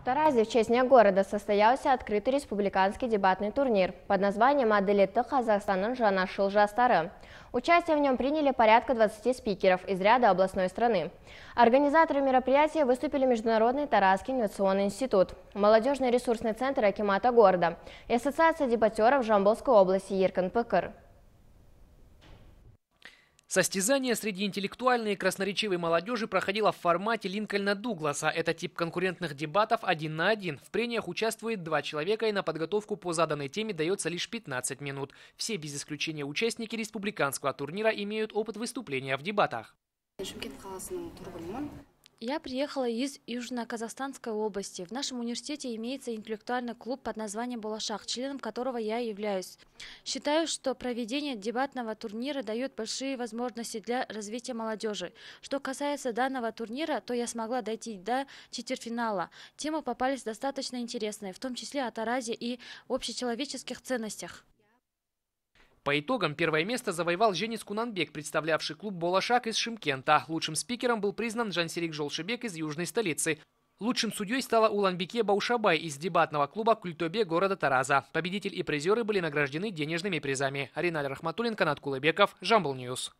В Таразе в честь Дня города состоялся открытый республиканский дебатный турнир под названием «Аделетто Казахстанын жана Шылжастары». Участие в нем приняли порядка 20 спикеров из ряда областной страны. Организаторы мероприятия выступили Международный Таразский инновационный институт, Молодежный ресурсный центр Акимата города и Ассоциация дебатеров Жамболской области «Иркан Пыкыр». Состязание среди интеллектуальной и красноречивой молодежи проходило в формате Линкольна Дугласа. Это тип конкурентных дебатов один на один. В прениях участвует два человека и на подготовку по заданной теме дается лишь 15 минут. Все без исключения участники республиканского турнира имеют опыт выступления в дебатах. Я приехала из Южно-Казахстанской области. В нашем университете имеется интеллектуальный клуб под названием «Балашах», членом которого я являюсь. Считаю, что проведение дебатного турнира дает большие возможности для развития молодежи. Что касается данного турнира, то я смогла дойти до четвертьфинала. Темы попались достаточно интересные, в том числе о Таразе и общечеловеческих ценностях. По итогам первое место завоевал Женис Кунанбек, представлявший клуб «Болошак» из Шимкента. Лучшим спикером был признан Жансерик Жолшебек из южной столицы. Лучшим судьей стала Уланбике Баушабай из дебатного клуба «Культобе» города Тараза. Победитель и призеры были награждены денежными призами. Ариналь Рахматуллин, Канат Кулыбеков, Жамбл Ньюс.